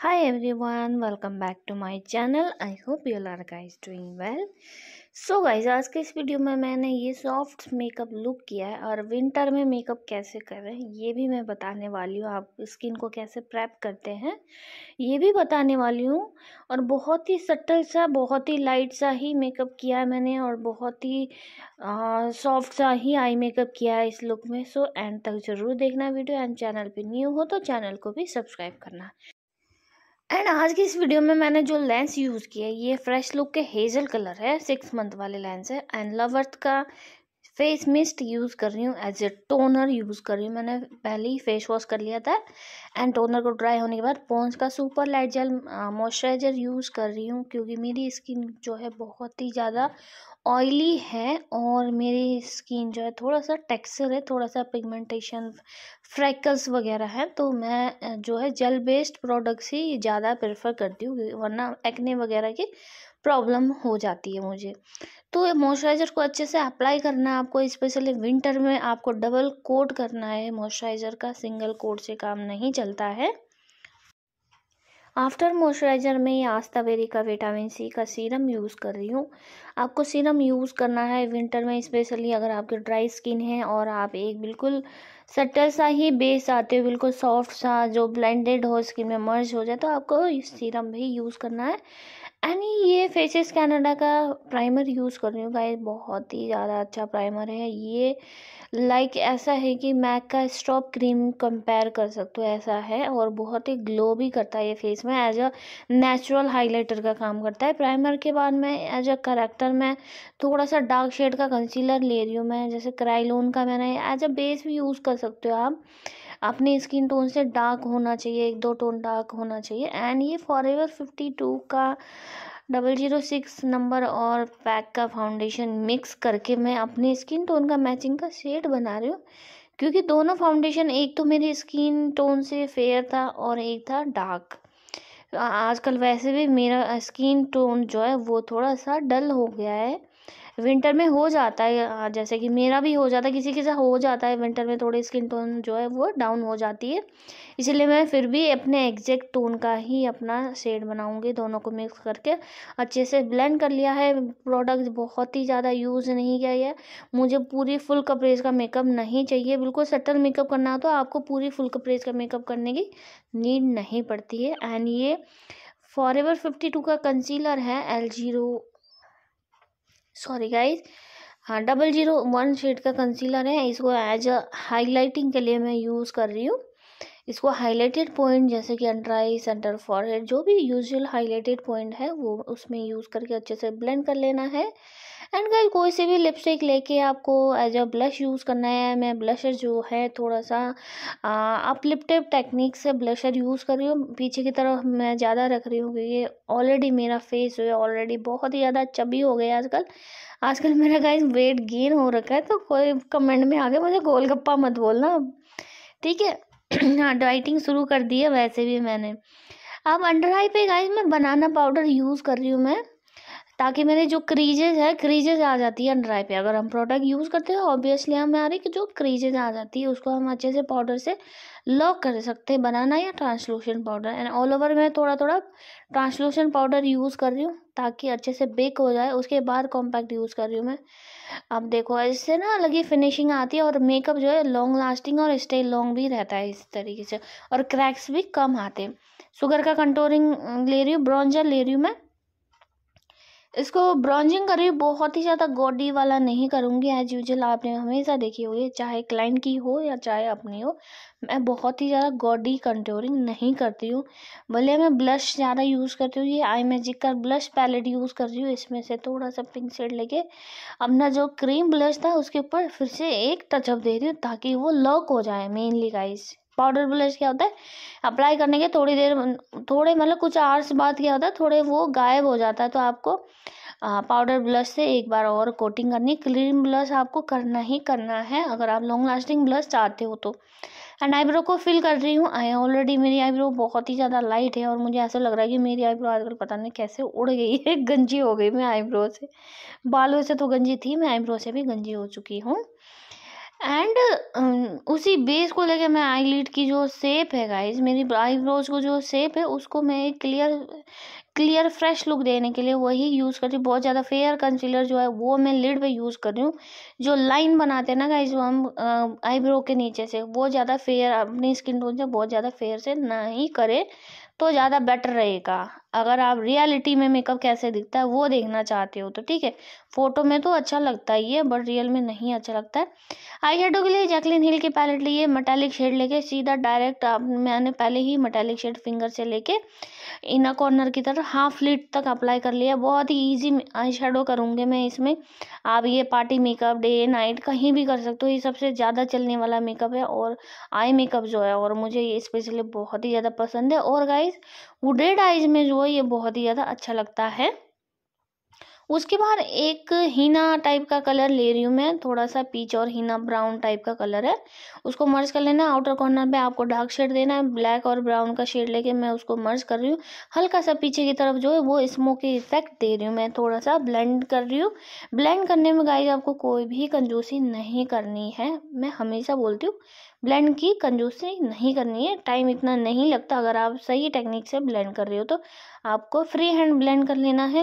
high everyone welcome back to my channel I hope you are guys doing well so guys आज के इस video में मैंने ये सॉफ्ट मेकअप लुक किया है और विंटर में मेकअप कैसे करें ये भी मैं बताने वाली हूँ आप स्किन को कैसे प्रैप करते हैं ये भी बताने वाली हूँ और बहुत ही सटल सा बहुत ही लाइट सा ही मेकअप किया है मैंने और बहुत ही सॉफ्ट सा ही आई मेकअप किया है इस लुक में सो एंड तक ज़रूर देखना वीडियो एंड चैनल पर न्यू हो तो चैनल को भी सब्सक्राइब करना एंड आज की इस वीडियो में मैंने जो लेंस यूज़ किया है ये फ्रेश लुक के हेजल कलर है सिक्स मंथ वाले लेंस है एंड लव अर्थ का फेस मिस्ट यूज़ कर रही हूँ एज ए टोनर यूज़ कर रही हूँ मैंने पहले ही फेस वॉश कर लिया था एंड टोनर को ड्राई होने के बाद पोन्स का super light gel moisturiser use कर रही हूँ क्योंकि मेरी स्किन जो है बहुत ही ज़्यादा ऑयली है और मेरी स्किन जो है थोड़ा सा टेक्सचर है थोड़ा सा पिगमेंटेशन फ्रैकल्स वगैरह है तो मैं जो है जेल बेस्ड प्रोडक्ट्स ही ज़्यादा प्रेफर करती हूँ वरना एक्ने वगैरह के प्रॉब्लम हो जाती है मुझे तो मॉइस्चराइज़र को अच्छे से अप्लाई करना है आपको स्पेशली विंटर में आपको डबल कोट करना है मॉइस्चराइज़र का सिंगल कोट से काम नहीं चलता है आफ्टर मॉइस्चराइज़र में या आस्तावेरी का विटामिन सी का सीरम यूज़ कर रही हूँ आपको सीरम यूज़ करना है विंटर में स्पेशली अगर आपकी ड्राई स्किन है और आप एक बिल्कुल सटल सा ही बेस आते हो बिल्कुल सॉफ्ट सा जो ब्लेंडेड हो स्किन में मर्ज हो जाए तो आपको सीरम भी यूज़ करना है एंड ये फेसेस कैनेडा का प्राइमर यूज़ कर रही हूँ गाइस बहुत ही ज़्यादा अच्छा प्राइमर है ये लाइक like ऐसा है कि मैक का स्टॉप क्रीम कंपेयर कर सकते हो ऐसा है और बहुत ही ग्लो भी करता है ये फेस में एज अ नेचुरल हाइलाइटर का काम करता है प्राइमर के बाद मैं एज अ करेक्टर मैं थोड़ा सा डार्क शेड का कंसीलर ले रही हूँ मैं जैसे क्राइलोन का मैंने एज अ बेस भी यूज़ कर सकते हो आप अपनी स्किन टोन से डार्क होना चाहिए एक दो टोन डार्क होना चाहिए एंड ये फॉर एवर फिफ्टी टू का डबल जीरो सिक्स नंबर और पैक का फाउंडेशन मिक्स करके मैं अपने स्किन टोन का मैचिंग का शेड बना रही हूँ क्योंकि दोनों फाउंडेशन एक तो मेरी स्किन टोन से फेयर था और एक था डार्क आजकल वैसे भी मेरा स्किन टोन जो है वो थोड़ा सा डल हो गया है विंटर में हो जाता है जैसे कि मेरा भी हो जाता है किसी के साथ हो जाता है विंटर में थोड़ी स्किन टोन जो है वो डाउन हो जाती है इसीलिए मैं फिर भी अपने एग्जैक्ट टोन का ही अपना शेड बनाऊँगी दोनों को मिक्स करके अच्छे से ब्लेंड कर लिया है प्रोडक्ट बहुत ही ज़्यादा यूज़ नहीं किया है मुझे पूरी फुल कपरेज का मेकअप नहीं चाहिए बिल्कुल सटल मेकअप करना हो तो आपको पूरी फुल कपरेज का मेकअप करने की नीड नहीं पड़ती है एंड ये फॉर एवर फिफ्टी टू का कंसीलर है एल जीरो सॉरी गाइज हाँ डबल जीरो वन शेड का कंसीलर है इसको एज अ हाईलाइटिंग के लिए मैं यूज़ कर रही हूँ इसको हाईलाइटेड पॉइंट जैसे कि अंडर आई सेंटर फॉरहेड जो भी यूजुअल हाईलाइटेड पॉइंट है वो उसमें यूज़ करके अच्छे से ब्लेंड कर लेना है एंड गाइज कोई से भी लिपस्टिक लेके आपको एज अ ब्लश यूज़ करना है मैं ब्लशर जो है थोड़ा सा अपलिप्टिव टेक्निक से ब्लशर यूज़ कर रही हूँ पीछे की तरफ मैं ज़्यादा रख रही हूँ क्योंकि ऑलरेडी मेरा फेस जो है ऑलरेडी बहुत ही ज़्यादा चबी हो गया आजकल आजकल मेरा गाइज वेट गेन हो रखा है तो कोई कमेंट में आगे मुझे गोलगप्पा मत बोलना ठीक है हाँ डाइटिंग शुरू कर दी है वैसे भी मैंने अब अंडर आई पे गाइस मैं बनाना पाउडर यूज़ कर रही हूँ मैं ताकि मेरे जो क्रीजेज है क्रीजेज आ जाती है अंडर आई पे अगर हम प्रोडक्ट यूज़ करते हैं ऑब्वियसली हमारे कि जो क्रीजेज आ जाती है उसको हम अच्छे से पाउडर से लॉक कर सकते हैं बनाना या translucent powder and all over मैं थोड़ा थोड़ा ट्रांसलूशन पाउडर यूज़ कर रही हूँ ताकि अच्छे से बेक हो जाए उसके बाद कॉम्पैक्ट यूज़ कर रही हूँ मैं अब देखो इससे ना अलग ही फिनिशिंग आती है और मेकअप जो है लॉन्ग लास्टिंग और स्टे लॉन्ग भी रहता है इस तरीके से और क्रैक्स भी कम आते हैं शुगर का कंट्रोलिंग ले रही हूँ ब्रॉन्जर ले रही हूँ मैं इसको ब्राउजिंग करी बहुत ही ज़्यादा गॉडी वाला नहीं करूँगी एज यूजल आपने हमेशा देखी होगी चाहे क्लाइंट की हो या चाहे अपनी हो मैं बहुत ही ज़्यादा गॉडी कंट्रोलिंग नहीं करती हूँ भले मैं ब्लश ज़्यादा यूज़ करती हूँ ये आई मैजिक का ब्लश पैलेट यूज़ कर रही हूँ इसमें से थोड़ा सा पिंक शेड लेके अपना जो क्रीम ब्लश था उसके ऊपर फिर से एक टचअप दे रही हूँ ताकि वो लॉक हो जाए मेनली गाइस पाउडर ब्लश क्या होता है अप्लाई करने के थोड़ी देर थोड़े मतलब कुछ आवर्स बाद क्या होता है थोड़े वो गायब हो जाता है तो आपको पाउडर ब्लश से एक बार और कोटिंग करनी क्लीन ब्लश आपको करना ही करना है अगर आप लॉन्ग लास्टिंग ब्लश चाहते हो तो एंड आईब्रो को फिल कर रही हूँ आई ऑलरेडी मेरी आईब्रो बहुत ही ज़्यादा लाइट है और मुझे ऐसा लग रहा है कि मेरी आईब्रो आजकल पता नहीं कैसे उड़ गई है गंजी हो गई मैं आईब्रो से बालों से तो गंजी थी मैं आईब्रो से भी गंजी हो चुकी हूँ एंड um, उसी बेस को लेके मैं आई लिड की जो सेप है गाइज मेरी आईब्रोज को जो सेप है उसको मैं एक क्लियर क्लियर फ्रेश लुक देने के लिए वही यूज़ करती हूँ बहुत ज़्यादा फेयर कंसीलर जो है वो मैं लिड पे यूज़ कर रही हूँ जो लाइन बनाते हैं ना गाइज वो हम आईब्रो के नीचे से वो ज़्यादा फेयर अपनी स्किन टोन से बहुत ज़्यादा फेयर से ना ही करें तो ज़्यादा बेटर रहेगा अगर आप रियलिटी में मेकअप कैसे दिखता है वो देखना चाहते हो तो ठीक है फोटो में तो अच्छा लगता ही है बट रियल में नहीं अच्छा लगता है आई शेडो के लिए जैकलिन हिल के पैलेट लिए मेटालिक शेड लेके सीधा डायरेक्ट आप मैंने पहले ही मेटालिक शेड फिंगर से लेके इनर कॉर्नर की तरफ हाफ लिट तक अप्लाई कर लिया बहुत ही ईजी आई शेडो करूँगी मैं इसमें आप ये पार्टी मेकअप डे नाइट कहीं भी कर सकते हो ये सबसे ज़्यादा चलने वाला मेकअप है और आई मेकअप जो है और मुझे ये स्पेशली बहुत ही ज़्यादा पसंद है और गाइज वुडेड आइज में जो जो है ये बहुत ही ज़्यादा अच्छा लगता है उसके बाद एक हीना टाइप का कलर ले रही हूँ मैं थोड़ा सा पीच और हीना ब्राउन टाइप का कलर है उसको मर्ज कर लेना आउटर कॉर्नर पे आपको डार्क शेड देना है ब्लैक और ब्राउन का शेड लेके मैं उसको मर्ज कर रही हूँ हल्का सा पीछे की तरफ जो है वो स्मोकी इफेक्ट दे रही हूँ मैं थोड़ा सा ब्लेंड कर रही हूँ ब्लेंड करने में गाइज आपको कोई भी कंजूसी नहीं करनी है मैं हमेशा बोलती हूँ ब्लेंड की कंजूसी नहीं करनी है टाइम इतना नहीं लगता अगर आप सही टेक्निक से ब्लेंड कर रहे हो तो आपको फ्री हैंड ब्लेंड कर लेना है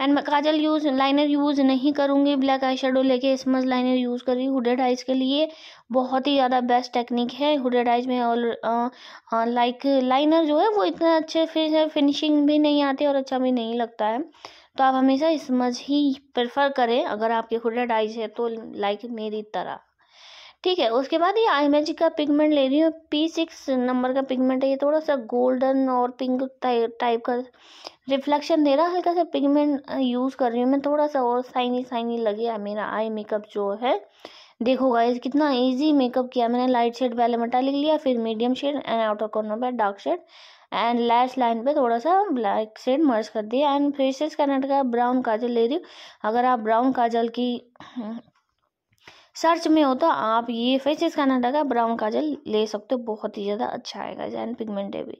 एंड मैं काजल नेल यूज़ लाइनर यूज़ नहीं करूंगी ब्लैक आई शेडो लेके स्मज लाइनर यूज़ कर रही हुडेड आइज़ के लिए बहुत ही ज़्यादा बेस्ट टेक्निक है हुडेड आइज़ में और लाइक लाइनर जो है वो इतना अच्छे फिर फिनिशिंग भी नहीं आती और अच्छा भी नहीं लगता है तो आप हमेशा स्मज ही प्रेफर करें अगर आपके हुडेड आइज़ है तो लाइक मेरी तरह ठीक है उसके बाद ये आई मैजिक का पिगमेंट ले रही हूँ पी सिक्स नंबर का पिगमेंट है ये थोड़ा सा गोल्डन और पिंक टाइप का रिफ्लेक्शन दे रहा हल्का सा पिगमेंट यूज़ कर रही हूँ मैं थोड़ा सा और साइनी साइनी लगे मेरा आई मेकअप जो है देखो गाइज कितना इजी मेकअप किया मैंने लाइट शेड पहले मटा लिख लिया फिर medium shade and outer corner पर dark shade and lash line पे थोड़ा सा ब्लैक शेड मर्ज कर दिया एंड फेसेस का ब्राउन काजल ले रही हूँ अगर आप ब्राउन काजल की सर्च में हो तो आप ये फेस इसका नाटा का ब्राउन काजल ले सकते हो बहुत ही ज़्यादा अच्छा आएगा एंड है भी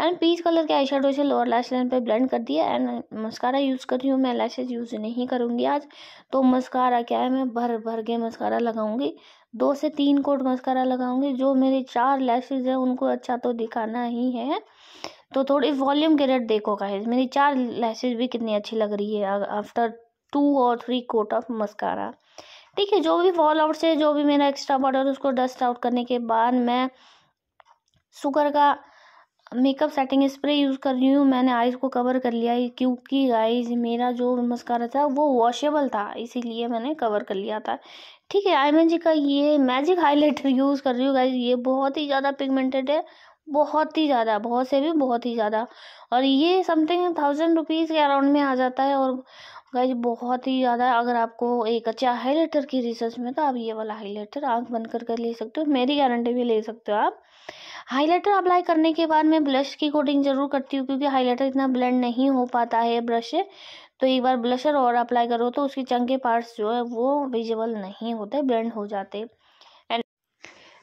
एंड पीच कलर के आई शेडो से लोअर लाइश लाइन पर ब्लेंड कर दिया एंड मस्कारा यूज़ कर रही हूँ मैं लैशेज यूज़ नहीं करूँगी आज तो मस्कारा क्या है मैं भर भर के मस्कारा लगाऊंगी दो से तीन कोट मस्कारा लगाऊंगी जो मेरे चार लैशेज हैं उनको अच्छा तो दिखाना ही है तो थोड़ी वॉल्यूम के रेट देखो का मेरी चार लैसेज भी कितनी अच्छी लग रही है आफ्टर टू और थ्री कोट ऑफ मस्कारा देखिए जो भी फॉल आउट से जो भी मेरा एक्स्ट्रा बॉर्डर उसको डस्ट आउट करने के बाद मैं शुगर का मेकअप सेटिंग स्प्रे यूज़ कर रही हूँ मैंने आइज़ को कवर कर लिया है क्योंकि गाइज मेरा जो मस्कारा था वो वॉशेबल था इसीलिए मैंने कवर कर लिया था ठीक है आई जी का ये मैजिक हाईलाइट यूज़ कर रही हूँ गाइज ये बहुत ही ज़्यादा पिगमेंटेड है बहुत ही ज़्यादा बहुत से भी बहुत ही ज़्यादा और ये समथिंग थाउजेंड रुपीज़ के अराउंड में आ जाता है और गाइज बहुत ही ज़्यादा अगर आपको एक अच्छा हाईलाइटर की रिसर्च में तो आप ये वाला हाईलाइटर आँख बंद कर कर ले सकते हो मेरी गारंटी भी ले सकते हो आप हाईलाइटर अप्लाई करने के बाद मैं ब्लश की कोटिंग ज़रूर करती हूँ क्योंकि हाईलाइटर इतना ब्लेंड नहीं हो पाता है ब्रश से तो एक बार ब्लशर और अप्लाई करो तो उसके चंगे पार्ट्स जो है वो विजिबल नहीं होते ब्लेंड हो जाते एंड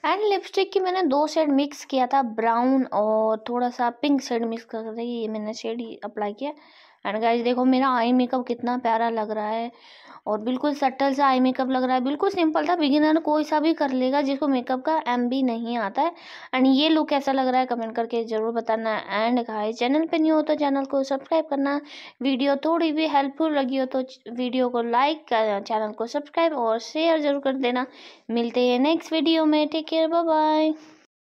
एंड लिपस्टिक की मैंने दो शेड मिक्स किया था ब्राउन और थोड़ा सा पिंक शेड मिक्स कर करके ये मैंने शेड अप्लाई किया एंड गाइज देखो मेरा आई मेकअप कितना प्यारा लग रहा है और बिल्कुल सटल सा आई मेकअप लग रहा है बिल्कुल सिंपल था बिगिनर कोई सा भी कर लेगा जिसको मेकअप का एम भी नहीं आता है एंड ये लुक कैसा लग रहा है कमेंट करके ज़रूर बताना एंड गाइज चैनल पे नहीं हो तो चैनल को सब्सक्राइब करना वीडियो थोड़ी भी हेल्पफुल लगी हो तो वीडियो को लाइक करना चैनल को सब्सक्राइब और शेयर ज़रूर कर देना मिलते हैं नेक्स्ट वीडियो में टेक केयर बाय